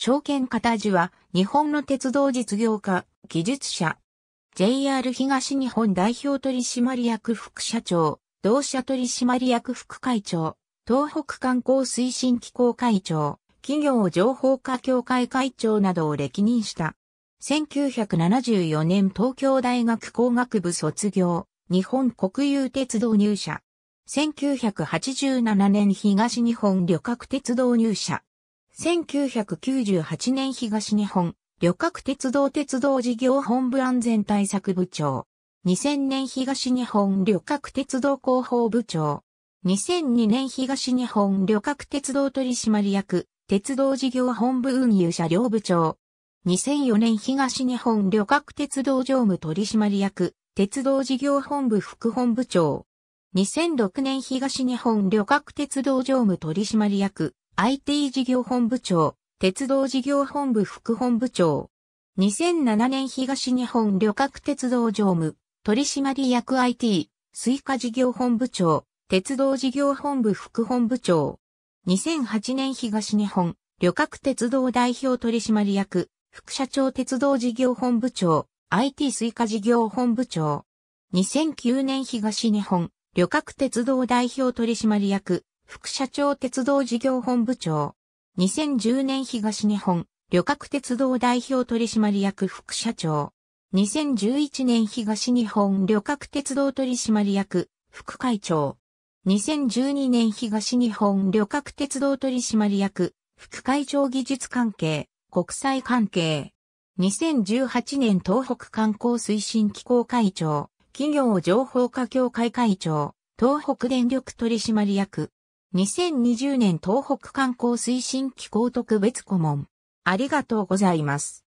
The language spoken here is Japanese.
証券型樹は日本の鉄道実業家、技術者。JR 東日本代表取締役副社長、同社取締役副会長、東北観光推進機構会長、企業情報化協会会長などを歴任した。1974年東京大学工学部卒業、日本国有鉄道入社。1987年東日本旅客鉄道入社。1998年東日本旅客鉄道鉄道事業本部安全対策部長。2000年東日本旅客鉄道広報部長。2002年東日本旅客鉄道取締役、鉄道事業本部運輸車両部長。2004年東日本旅客鉄道常務取締役、鉄道事業本部副本部長。2006年東日本旅客鉄道常務取締役、IT 事業本部長、鉄道事業本部副本部長。2007年東日本旅客鉄道常務、取締役 IT、スイカ事業本部長、鉄道事業本部副本部長。2008年東日本、旅客鉄道代表取締役、副社長鉄道事業本部長、IT スイカ事業本部長。2009年東日本、旅客鉄道代表取締役、副社長鉄道事業本部長。2010年東日本旅客鉄道代表取締役副社長。2011年東日本旅客鉄道取締役副会長。2012年東日本旅客鉄道取締役副会長技術関係国際関係。2018年東北観光推進機構会長。企業情報化協会会長。東北電力取締役2020年東北観光推進機構特別顧問。ありがとうございます。